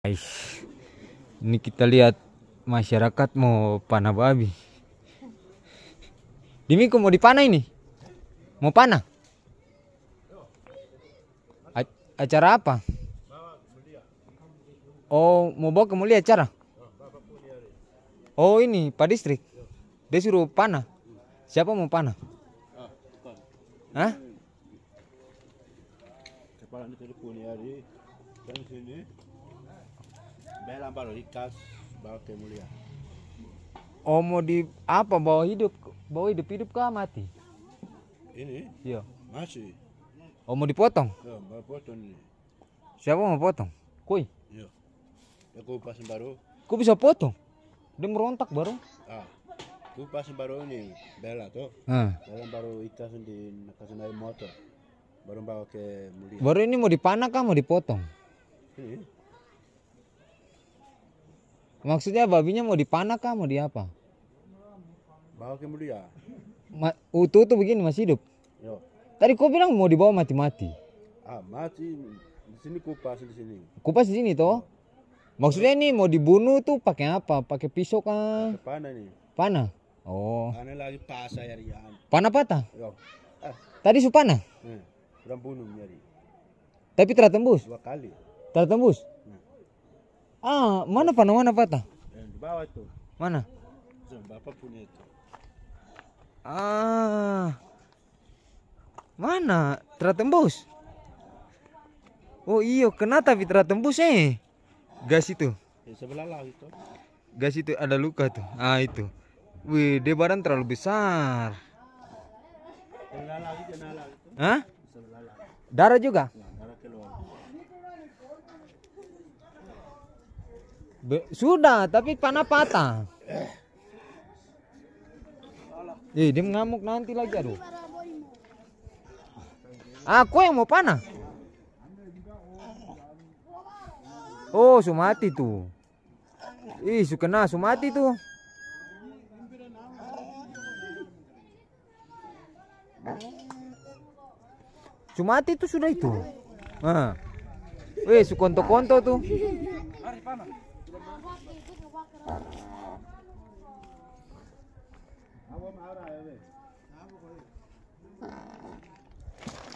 Guys, ini kita lihat masyarakat mau panah babi. Dimi kok mau dipanah ini? Mau panah? A acara apa? Oh, mau bawa mulia acara? Oh ini Pak Distrik. Dia suruh panah. Siapa mau panah? Hah? Kepala ini telepon ya, di kan sini. Dalam balorikas bawa ke mulia. Oh mau di apa bawa hidup bawa hidup hidup kah mati? Ini? Iya. Masih. Oh mau dipotong? Ya, mau potong ini. Siapa mau potong? Kui. Iya. Ya kupas baru. Kok bisa potong? Dia merontak baru. Ah. Kupas baru ini bela tuh. Ah. Bela baru ikan di kasih naik motor. Baru bawa ke mulia. Baru ini mau dipanah kah mau dipotong? Ini. Maksudnya babinya mau dipanah kah mau diapa? Bawa kemudian. Ma utuh tuh begini masih hidup. Yo. Tadi kau bilang mau dibawa mati-mati. Ah mati di sini kupas di sini. Kupas di sini toh? Maksudnya ini mau dibunuh tuh pakai apa? Pakai pisau kah? Pake panah nih. Panah. Oh. Panah lagi pas ya Panah patah? Yo. Ah. Eh. Tadi supana? Hmm. Sudah bunuh jadi. Tapi tertembus. Dua kali. Teratembus? Ah, mana panah mana patah? Yang di bawah itu. Mana? Yang bapak punya itu. Ah. Mana? Teratembus. Oh iyo, kena tapi tembus eh. Gas itu. Di sebelah lah itu. Gas itu ada luka tuh. Ah itu. Wih, dia badan terlalu besar. Sebelah lagi, sebelah lagi. Hah? Darah juga? Ya, darah keluar. Be sudah, tapi panah patah. Ih, dia mengamuk nanti lagi aduh. Aku yang mau panah. Oh, Sumati tuh. Ih, Sukena Sumati tuh. Sumati tuh sudah itu. Nah. Wih, Sukonto-konto tuh.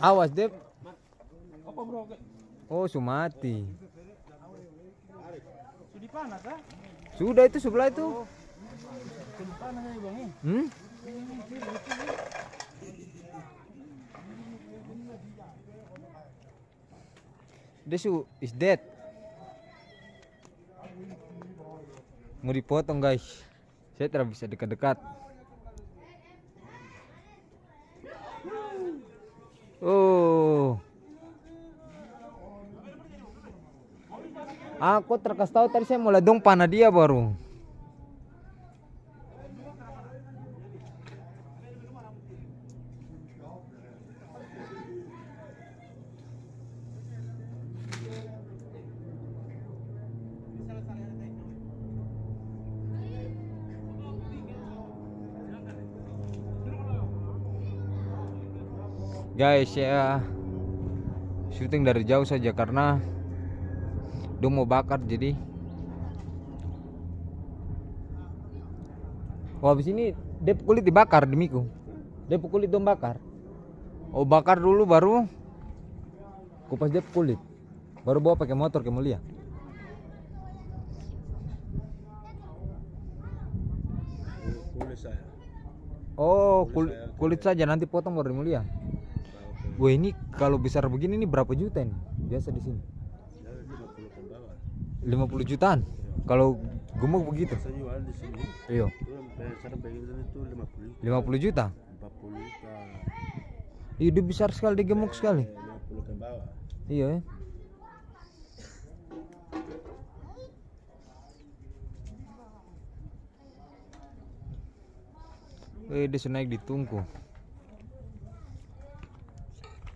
Awas, Dep. Oh, Sumati. Sudah panas, ah? Sudah itu sebelah itu. Oh. Eh, eh? Hmm? Desu is dead. mau dipotong guys saya tidak bisa dekat-dekat oh aku terkasih tahu tadi saya mau ledung panah dia baru guys ya syuting dari jauh saja karena udah mau bakar jadi Wah, oh, habis ini dia kulit dibakar demiku. Dia kulit dong bakar. Oh, bakar dulu baru kupas dia kulit. Baru bawa pakai motor ke mulia. Oh, kulit, kulit saja nanti potong baru mulia. Wah ini kalau besar begini ini berapa juta ini? Biasa di sini. 50 jutaan. Kalau gemuk begitu. Iya. 50 juta. juta. Iya, dia besar sekali, dia gemuk sekali. Iya. Ya. Eh, dia naik di tungku.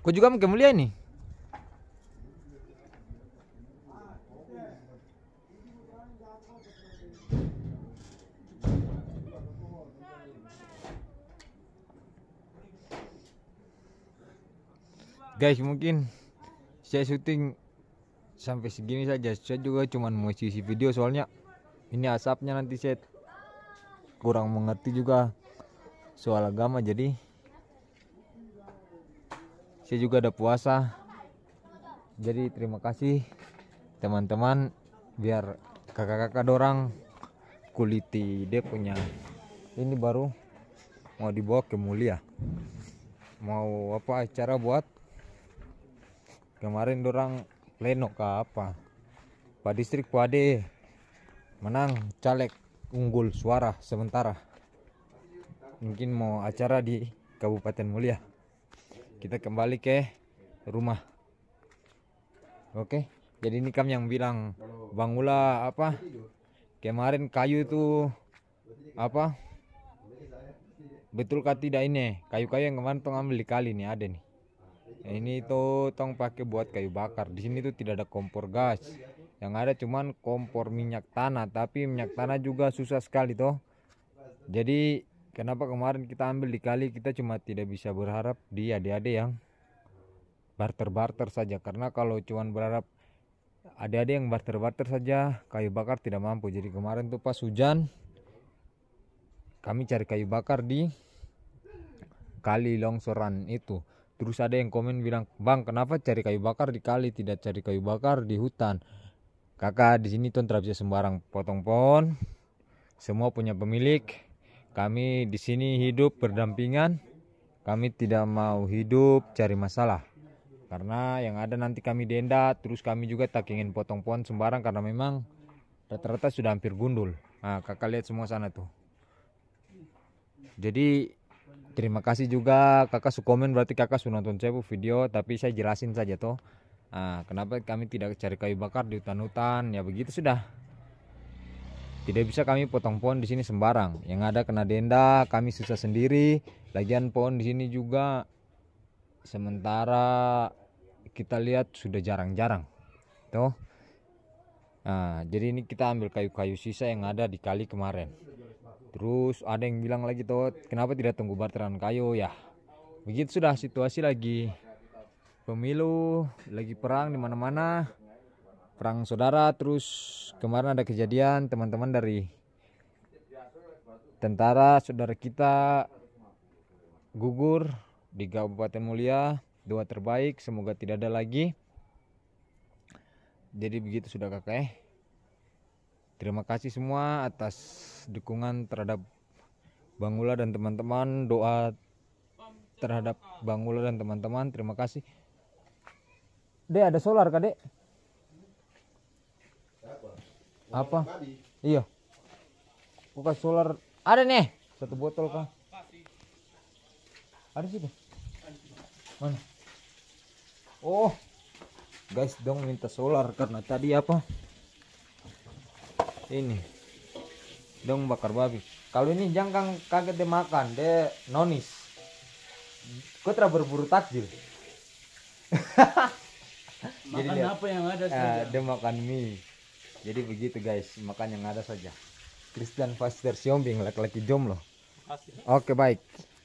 Kau juga mungkin mulia nih. Guys mungkin saya syuting sampai segini saja saya juga cuman mau isi video soalnya ini asapnya nanti saya kurang mengerti juga soal agama jadi saya juga ada puasa jadi terima kasih teman-teman biar kakak-kakak dorang kuliti dia punya ini baru mau dibawa ke mulia mau apa acara buat kemarin dorang pleno ke apa Pak Distrik Pade menang caleg unggul suara sementara mungkin mau acara di Kabupaten Mulia kita kembali ke rumah oke jadi ini kam yang bilang bang Ula apa kemarin kayu itu apa Betul betulkah tidak ini kayu-kayu yang kemarin tong ambil di kali nih ada nih nah, ini tuh tong pakai buat kayu bakar di sini tuh tidak ada kompor gas yang ada cuman kompor minyak tanah tapi minyak tanah juga susah sekali toh jadi Kenapa kemarin kita ambil di kali kita cuma tidak bisa berharap di adik-adik yang barter-barter saja karena kalau cuman berharap adik-adik yang barter-barter saja kayu bakar tidak mampu. Jadi kemarin tuh pas hujan kami cari kayu bakar di kali longsoran itu. Terus ada yang komen bilang, "Bang, kenapa cari kayu bakar di kali tidak cari kayu bakar di hutan?" Kakak di sini tuh tidak bisa sembarang potong pohon. Semua punya pemilik kami di sini hidup berdampingan. Kami tidak mau hidup cari masalah. Karena yang ada nanti kami denda, terus kami juga tak ingin potong pohon sembarang karena memang rata-rata sudah hampir gundul. Nah, kakak lihat semua sana tuh. Jadi terima kasih juga kakak su komen berarti kakak sudah nonton saya video tapi saya jelasin saja tuh. Nah, kenapa kami tidak cari kayu bakar di hutan-hutan ya begitu sudah. Tidak bisa kami potong pohon di sini sembarang. Yang ada kena denda, kami susah sendiri. Lagian pohon di sini juga sementara kita lihat sudah jarang-jarang. Tuh. Nah, jadi ini kita ambil kayu-kayu sisa yang ada di kali kemarin. Terus ada yang bilang lagi tuh, kenapa tidak tunggu barteran kayu ya? Begitu sudah situasi lagi pemilu, lagi perang di mana-mana perang saudara terus kemarin ada kejadian teman-teman dari tentara saudara kita gugur di Kabupaten Mulia doa terbaik semoga tidak ada lagi jadi begitu sudah kakek terima kasih semua atas dukungan terhadap Bangula dan teman-teman doa terhadap Bangula dan teman-teman terima kasih Dek ada solar kak dek apa iya buka solar ada nih satu botol kah ada sih mana oh guys dong minta solar karena tadi apa ini dong bakar babi kalau ini jangan kaget dia makan deh nonis kau terlalu berburu takjil makan jadi dia, apa yang ada sih ah, uh, dia makan mie jadi begitu guys makan yang ada saja Christian Faster Siombing laki-laki jomblo oke okay, baik